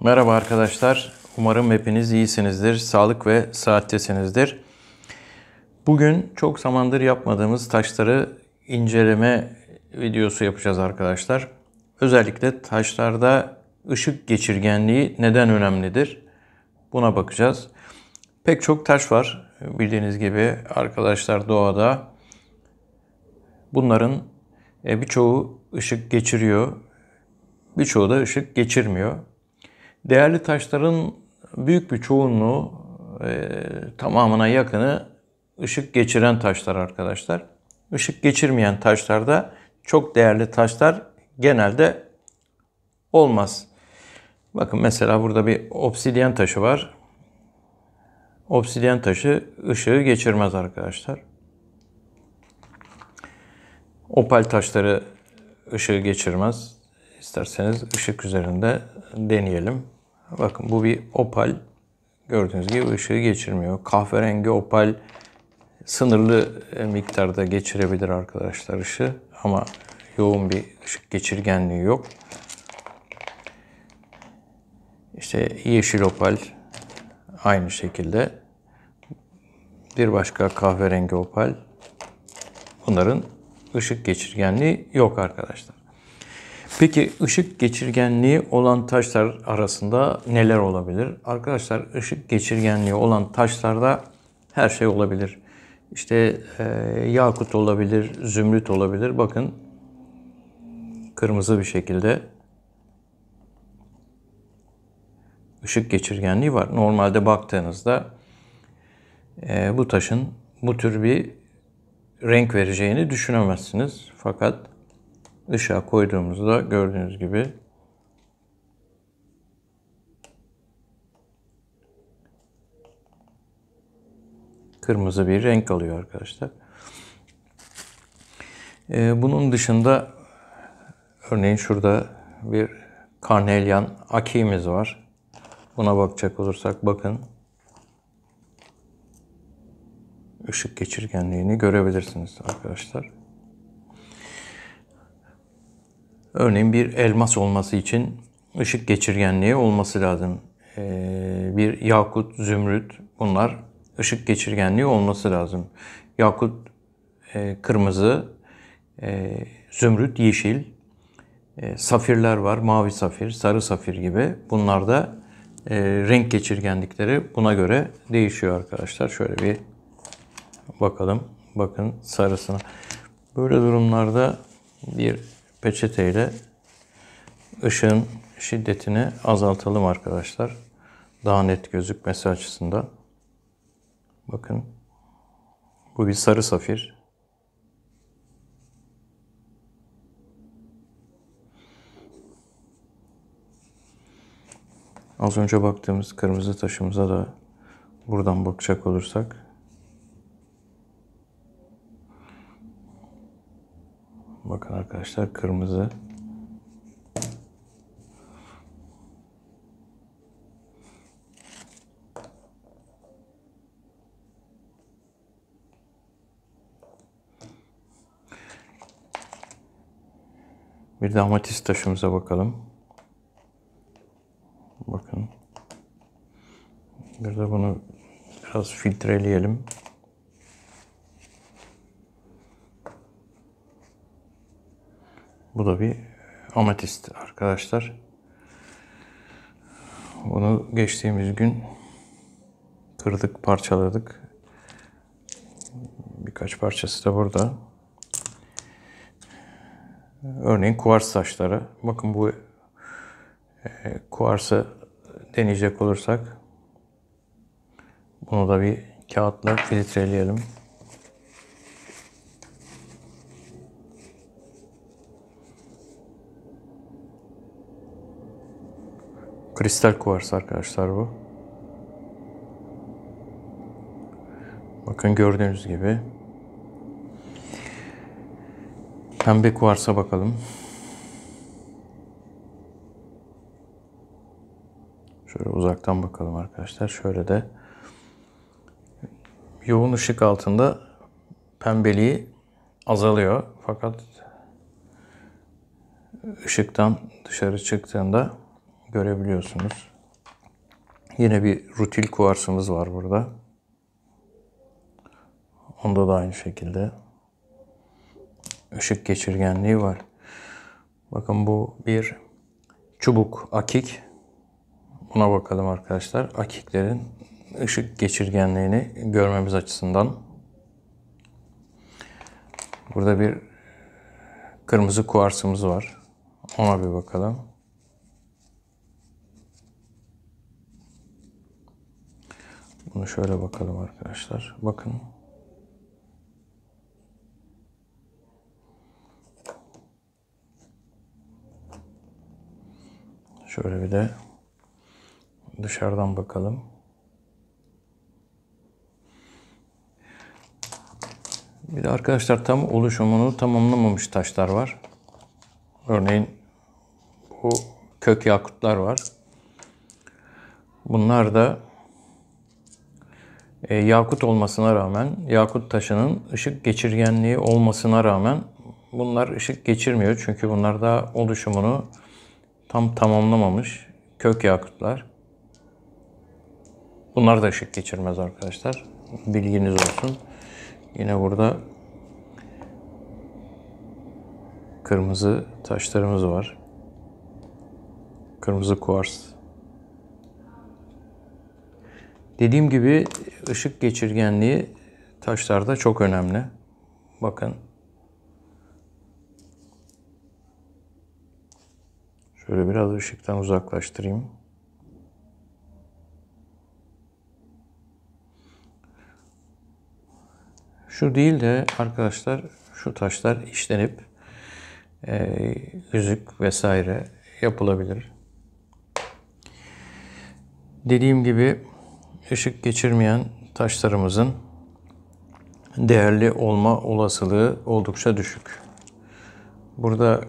Merhaba arkadaşlar. Umarım hepiniz iyisinizdir, sağlık ve saattesinizdir. Bugün çok zamandır yapmadığımız taşları inceleme videosu yapacağız arkadaşlar. Özellikle taşlarda ışık geçirgenliği neden önemlidir? Buna bakacağız. Pek çok taş var bildiğiniz gibi arkadaşlar doğada. Bunların e, birçoğu ışık geçiriyor, birçoğu da ışık geçirmiyor. Değerli taşların büyük bir çoğunluğu e, tamamına yakını ışık geçiren taşlar arkadaşlar. Işık geçirmeyen taşlarda çok değerli taşlar genelde olmaz. Bakın mesela burada bir obsidyen taşı var. Obsidyen taşı ışığı geçirmez arkadaşlar. Opal taşları ışığı geçirmez. İsterseniz ışık üzerinde deneyelim. Bakın bu bir opal. Gördüğünüz gibi ışığı geçirmiyor. Kahverengi opal sınırlı miktarda geçirebilir arkadaşlar ışığı. Ama yoğun bir ışık geçirgenliği yok. İşte yeşil opal aynı şekilde. Bir başka kahverengi opal. Bunların ışık geçirgenliği yok arkadaşlar. Peki ışık geçirgenliği olan taşlar arasında neler olabilir? Arkadaşlar ışık geçirgenliği olan taşlarda her şey olabilir. İşte e, yakut olabilir, zümrüt olabilir. Bakın kırmızı bir şekilde ışık geçirgenliği var. Normalde baktığınızda e, bu taşın bu tür bir renk vereceğini düşünemezsiniz. Fakat ışığa koyduğumuzda gördüğünüz gibi kırmızı bir renk alıyor arkadaşlar. Ee, bunun dışında örneğin şurada bir karnelyan akimiz var. Buna bakacak olursak bakın ışık geçirgenliğini görebilirsiniz arkadaşlar. Örneğin bir elmas olması için ışık geçirgenliği olması lazım. Ee, bir yakut, zümrüt bunlar ışık geçirgenliği olması lazım. Yakut e, kırmızı, e, zümrüt yeşil, e, safirler var. Mavi safir, sarı safir gibi. Bunlar da renk geçirgenlikleri buna göre değişiyor arkadaşlar. Şöyle bir bakalım. Bakın sarısına. Böyle durumlarda bir peçeteyle ışığın şiddetini azaltalım arkadaşlar. Daha net gözükmesi açısından. Bakın. Bu bir sarı safir. Az önce baktığımız kırmızı taşımıza da buradan bakacak olursak Bakın arkadaşlar kırmızı. Bir de amatist taşımıza bakalım. Bakın. Bir de bunu biraz filtreleyelim. Bu da bir ametist arkadaşlar. Bunu geçtiğimiz gün kırdık, parçaladık. Birkaç parçası da burada. Örneğin kuvars taşları. Bakın bu e, kuvarsı deneyecek olursak bunu da bir kağıtla filtreleyelim. Kristal kuvars arkadaşlar bu. Bakın gördüğünüz gibi. Pembe kuvarsa bakalım. Şöyle uzaktan bakalım arkadaşlar. Şöyle de yoğun ışık altında pembeliği azalıyor. Fakat ışıktan dışarı çıktığında görebiliyorsunuz. Yine bir rutil kuarsımız var burada. Onda da aynı şekilde ışık geçirgenliği var. Bakın bu bir çubuk akik. Buna bakalım arkadaşlar. Akiklerin ışık geçirgenliğini görmemiz açısından. Burada bir kırmızı kuarsımız var. Ona bir bakalım. Bunu şöyle bakalım arkadaşlar. Bakın. Şöyle bir de dışarıdan bakalım. Bir de arkadaşlar tam oluşumunu tamamlamamış taşlar var. Örneğin bu kök yakutlar var. Bunlar da e, yakut olmasına rağmen, yakut taşının ışık geçirgenliği olmasına rağmen bunlar ışık geçirmiyor. Çünkü bunlar da oluşumunu tam tamamlamamış kök yakutlar. Bunlar da ışık geçirmez arkadaşlar. Bilginiz olsun. Yine burada kırmızı taşlarımız var. Kırmızı kuars Dediğim gibi ışık geçirgenliği taşlarda çok önemli. Bakın. Şöyle biraz ışıktan uzaklaştırayım. Şu değil de arkadaşlar şu taşlar işlenip e, yüzük vesaire yapılabilir. Dediğim gibi ışık geçirmeyen taşlarımızın değerli olma olasılığı oldukça düşük. Burada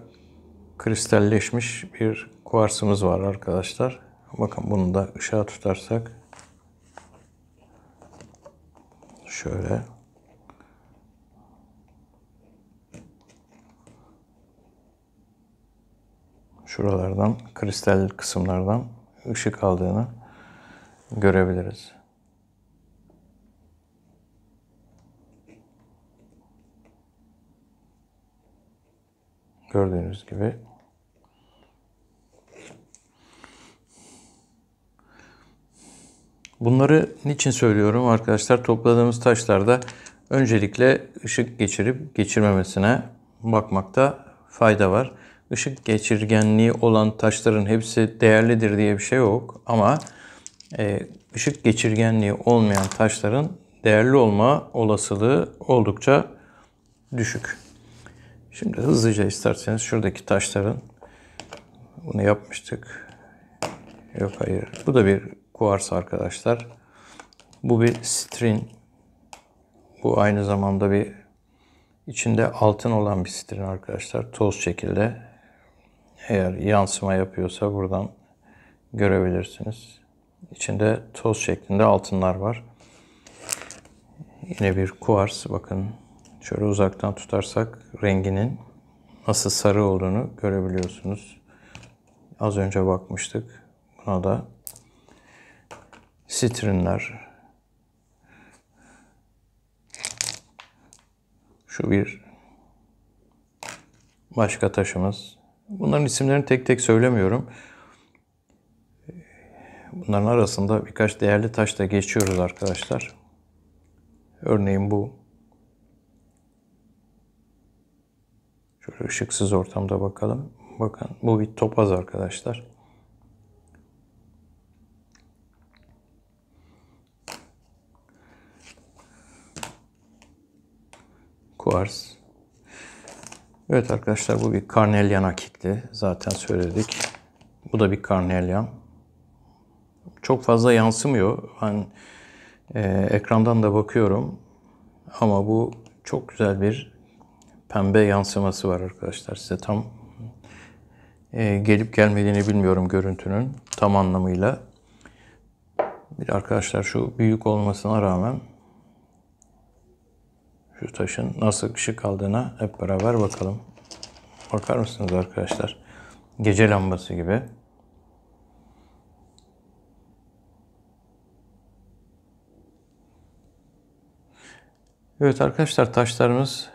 kristalleşmiş bir kuarsımız var arkadaşlar. Bakın bunu da ışığa tutarsak şöyle şuralardan kristal kısımlardan ışık aldığını görebiliriz. Gördüğünüz gibi Bunları niçin söylüyorum arkadaşlar? Topladığımız taşlarda öncelikle ışık geçirip geçirmemesine bakmakta fayda var. Işık geçirgenliği olan taşların hepsi değerlidir diye bir şey yok ama e, ışık geçirgenliği olmayan taşların değerli olma olasılığı oldukça düşük. Şimdi hızlıca isterseniz şuradaki taşların bunu yapmıştık. Yok hayır. Bu da bir kuars arkadaşlar. Bu bir strin. Bu aynı zamanda bir içinde altın olan bir strin arkadaşlar. Toz şekilde. Eğer yansıma yapıyorsa buradan görebilirsiniz. İçinde toz şeklinde altınlar var. Yine bir kuars. Bakın şöyle uzaktan tutarsak renginin nasıl sarı olduğunu görebiliyorsunuz. Az önce bakmıştık. Buna da sitrinler. Şu bir başka taşımız. Bunların isimlerini tek tek söylemiyorum. Bunların arasında birkaç değerli taş da geçiyoruz arkadaşlar. Örneğin bu. Şöyle ışıksız ortamda bakalım. Bakın bu bir topaz arkadaşlar. Kuars. Evet arkadaşlar bu bir karnelyan akikti. Zaten söyledik. Bu da bir karnelyan çok fazla yansımıyor. Ben e, ekrandan da bakıyorum ama bu çok güzel bir pembe yansıması var arkadaşlar. Size tam e, gelip gelmediğini bilmiyorum görüntünün tam anlamıyla. Bir arkadaşlar şu büyük olmasına rağmen şu taşın nasıl ışık aldığına hep beraber bakalım. Bakar mısınız arkadaşlar? Gece lambası gibi. Evet arkadaşlar taşlarımız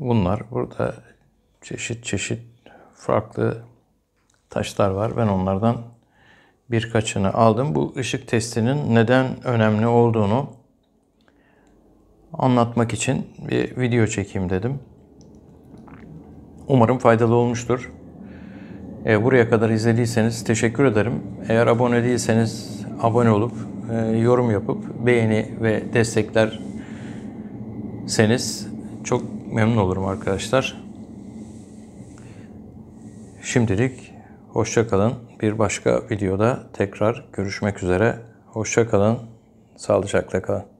bunlar. Burada çeşit çeşit farklı taşlar var. Ben onlardan birkaçını aldım. Bu ışık testinin neden önemli olduğunu anlatmak için bir video çekeyim dedim. Umarım faydalı olmuştur. E, buraya kadar izlediyseniz teşekkür ederim. Eğer abone değilseniz abone olup e, yorum yapıp beğeni ve destekler seniz çok memnun olurum arkadaşlar. Şimdilik hoşça kalın. Bir başka videoda tekrar görüşmek üzere. Hoşça kalın. Sağlıcakla kalın.